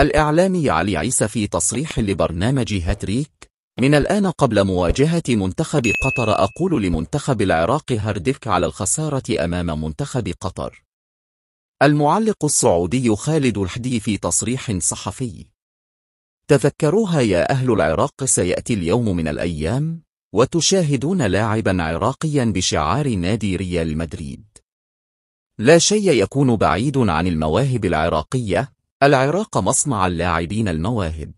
الإعلامي علي عيسى في تصريح لبرنامج هاتريك من الآن قبل مواجهة منتخب قطر أقول لمنتخب العراق هاردفك على الخسارة أمام منتخب قطر المعلق السعودي خالد الحدي في تصريح صحفي تذكروها يا أهل العراق سيأتي اليوم من الأيام وتشاهدون لاعبا عراقيا بشعار نادي ريال مدريد لا شيء يكون بعيد عن المواهب العراقية العراق مصنع اللاعبين المواهب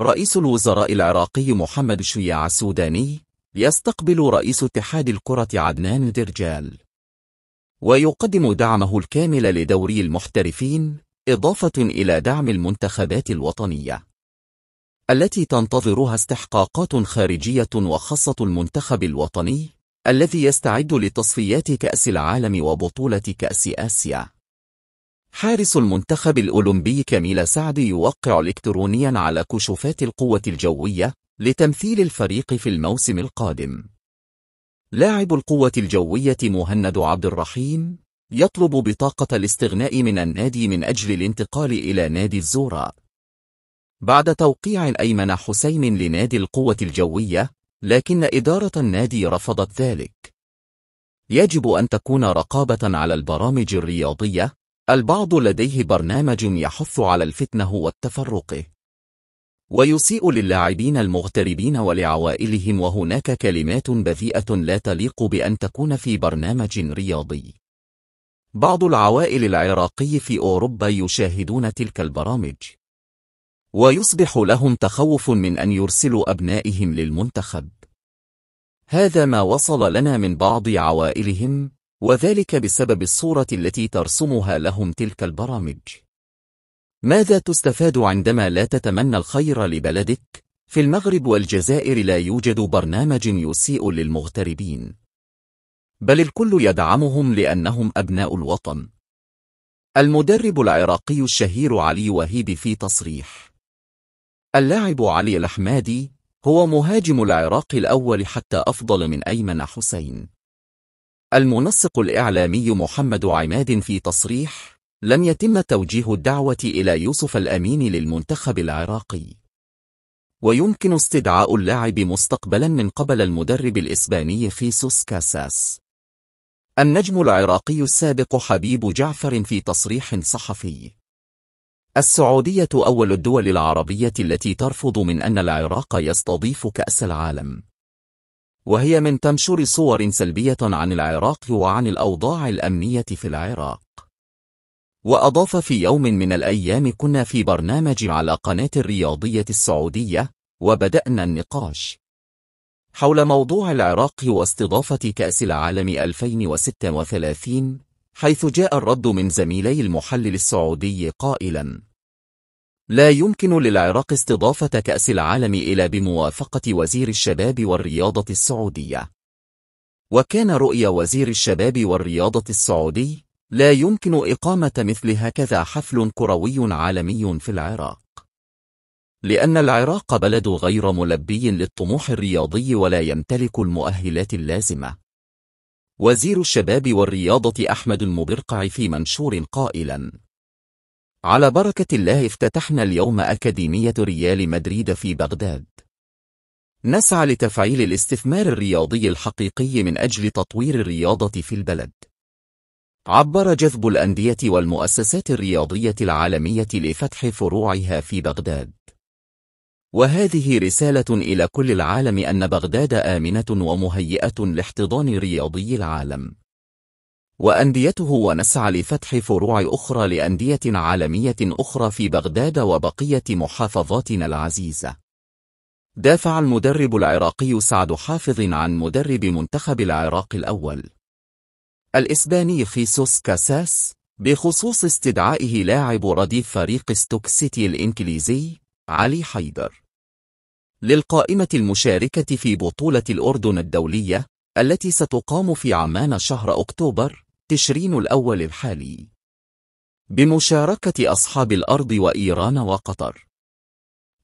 رئيس الوزراء العراقي محمد شيع السوداني يستقبل رئيس اتحاد الكرة عدنان درجال ويقدم دعمه الكامل لدوري المحترفين إضافة إلى دعم المنتخبات الوطنية التي تنتظرها استحقاقات خارجية وخاصة المنتخب الوطني الذي يستعد لتصفيات كأس العالم وبطولة كأس آسيا حارس المنتخب الأولمبي كميل سعد يوقع إلكترونيا على كشوفات القوة الجوية لتمثيل الفريق في الموسم القادم. لاعب القوة الجوية مهند عبد الرحيم يطلب بطاقة الاستغناء من النادي من أجل الانتقال إلى نادي الزوراء. بعد توقيع الأيمن حسين لنادي القوة الجوية، لكن إدارة النادي رفضت ذلك. يجب أن تكون رقابة على البرامج الرياضية البعض لديه برنامج يحث على الفتنة والتفرق ويسيء للاعبين المغتربين ولعوائلهم وهناك كلمات بذيئة لا تليق بأن تكون في برنامج رياضي بعض العوائل العراقي في أوروبا يشاهدون تلك البرامج ويصبح لهم تخوف من أن يرسلوا أبنائهم للمنتخب هذا ما وصل لنا من بعض عوائلهم وذلك بسبب الصورة التي ترسمها لهم تلك البرامج ماذا تستفاد عندما لا تتمنى الخير لبلدك؟ في المغرب والجزائر لا يوجد برنامج يسيء للمغتربين بل الكل يدعمهم لأنهم أبناء الوطن المدرب العراقي الشهير علي وهيب في تصريح اللاعب علي الأحمادي هو مهاجم العراق الأول حتى أفضل من أيمن حسين المنسق الإعلامي محمد عماد في تصريح لم يتم توجيه الدعوة إلى يوسف الأمين للمنتخب العراقي ويمكن استدعاء اللاعب مستقبلا من قبل المدرب الإسباني خيسوس كاساس النجم العراقي السابق حبيب جعفر في تصريح صحفي السعودية أول الدول العربية التي ترفض من أن العراق يستضيف كأس العالم وهي من تنشر صور سلبية عن العراق وعن الأوضاع الأمنية في العراق وأضاف في يوم من الأيام كنا في برنامج على قناة الرياضية السعودية وبدأنا النقاش حول موضوع العراق واستضافة كأس العالم 2036 حيث جاء الرد من زميلي المحلل السعودي قائلاً لا يمكن للعراق استضافة كأس العالم إلا بموافقة وزير الشباب والرياضة السعودية وكان رؤية وزير الشباب والرياضة السعودي لا يمكن إقامة مثل هكذا حفل كروي عالمي في العراق لأن العراق بلد غير ملبي للطموح الرياضي ولا يمتلك المؤهلات اللازمة وزير الشباب والرياضة أحمد المبرقع في منشور قائلاً على بركة الله افتتحنا اليوم أكاديمية ريال مدريد في بغداد نسعى لتفعيل الاستثمار الرياضي الحقيقي من أجل تطوير الرياضة في البلد عبر جذب الأندية والمؤسسات الرياضية العالمية لفتح فروعها في بغداد وهذه رسالة إلى كل العالم أن بغداد آمنة ومهيئة لاحتضان رياضي العالم وأنديته ونسعى لفتح فروع أخرى لأندية عالمية أخرى في بغداد وبقية محافظاتنا العزيزة دافع المدرب العراقي سعد حافظ عن مدرب منتخب العراق الأول الإسباني خيسوس كاساس بخصوص استدعائه لاعب رديف فريق ستوك سيتي الإنكليزي علي حيدر للقائمة المشاركة في بطولة الأردن الدولية التي ستقام في عمان شهر أكتوبر تشرين الأول الحالي بمشاركة أصحاب الأرض وإيران وقطر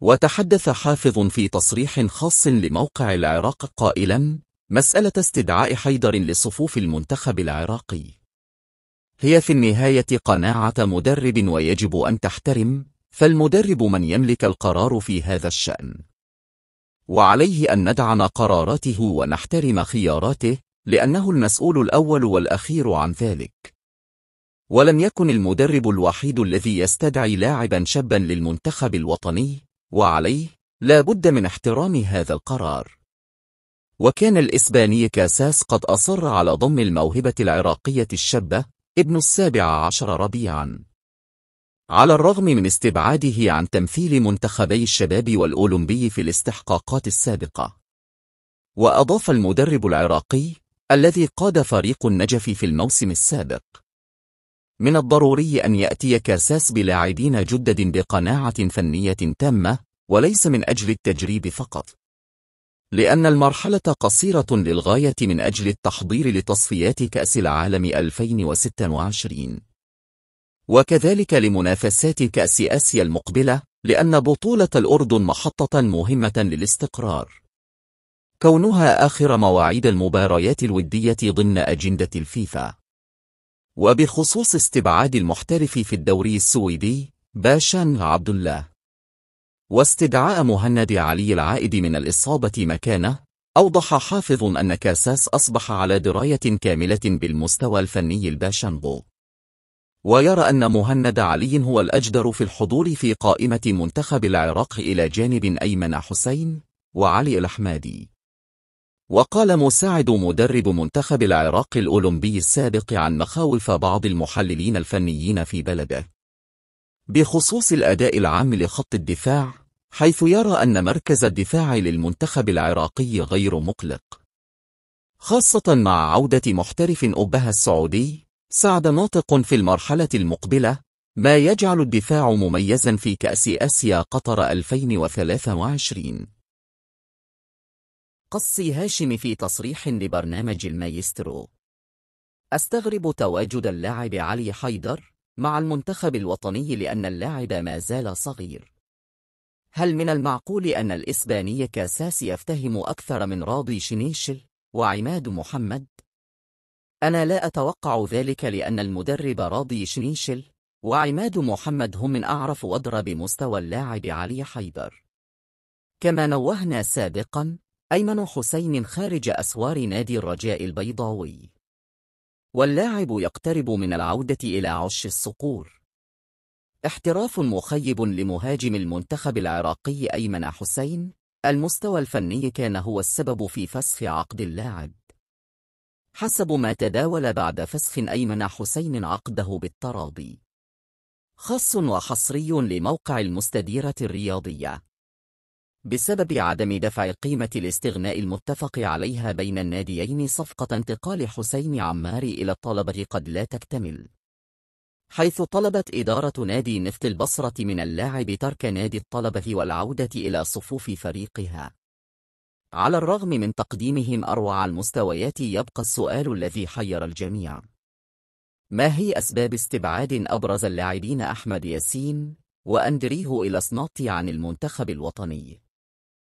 وتحدث حافظ في تصريح خاص لموقع العراق قائلا مسألة استدعاء حيدر لصفوف المنتخب العراقي هي في النهاية قناعة مدرب ويجب أن تحترم فالمدرب من يملك القرار في هذا الشأن وعليه أن ندعم قراراته ونحترم خياراته لأنه المسؤول الأول والأخير عن ذلك ولم يكن المدرب الوحيد الذي يستدعي لاعبا شابا للمنتخب الوطني وعليه لا بد من احترام هذا القرار وكان الإسباني كاساس قد أصر على ضم الموهبة العراقية الشابة ابن السابع عشر ربيعاً على الرغم من استبعاده عن تمثيل منتخبي الشباب والأولمبي في الاستحقاقات السابقة وأضاف المدرب العراقي الذي قاد فريق النجف في الموسم السابق من الضروري أن يأتي كاساس بلاعبين جدد بقناعة فنية تامة وليس من أجل التجريب فقط لأن المرحلة قصيرة للغاية من أجل التحضير لتصفيات كأس العالم 2026 وكذلك لمنافسات كأس آسيا المقبلة لأن بطولة الأردن محطة مهمة للاستقرار كونها آخر مواعيد المباريات الودية ضمن أجندة الفيفا وبخصوص استبعاد المحترف في الدوري السويدي باشان عبد الله واستدعاء مهند علي العائد من الإصابة مكانه أوضح حافظ أن كاساس أصبح على دراية كاملة بالمستوى الفني الباشنبو ويرى أن مهند علي هو الأجدر في الحضور في قائمة منتخب العراق إلى جانب أيمن حسين وعلي الأحمادي وقال مساعد مدرب منتخب العراق الأولمبي السابق عن مخاوف بعض المحللين الفنيين في بلده بخصوص الأداء العام لخط الدفاع حيث يرى أن مركز الدفاع للمنتخب العراقي غير مقلق خاصة مع عودة محترف أبها السعودي سعد ناطق في المرحلة المقبلة ما يجعل الدفاع مميزا في كأس آسيا قطر 2023 قص هاشم في تصريح لبرنامج المايسترو أستغرب تواجد اللاعب علي حيدر مع المنتخب الوطني لأن اللاعب ما زال صغير هل من المعقول أن الإسباني كاساس يفتهم أكثر من راضي شنيشل وعماد محمد؟ أنا لا أتوقع ذلك لأن المدرب راضي شنيشل وعماد محمد هم من أعرف وأدرى بمستوى اللاعب علي حيدر كما نوهنا سابقاً أيمن حسين خارج أسوار نادي الرجاء البيضاوي واللاعب يقترب من العودة إلى عش الصقور احتراف مخيب لمهاجم المنتخب العراقي أيمن حسين المستوى الفني كان هو السبب في فسخ عقد اللاعب حسب ما تداول بعد فسخ أيمن حسين عقده بالتراضي خاص وحصري لموقع المستديرة الرياضية بسبب عدم دفع قيمة الاستغناء المتفق عليها بين الناديين صفقة انتقال حسين عمار إلى الطلبة قد لا تكتمل حيث طلبت إدارة نادي نفط البصرة من اللاعب ترك نادي الطلبة والعودة إلى صفوف فريقها على الرغم من تقديمهم أروع المستويات يبقى السؤال الذي حير الجميع ما هي أسباب استبعاد أبرز اللاعبين أحمد ياسين وأندريه إلى صناطي عن المنتخب الوطني؟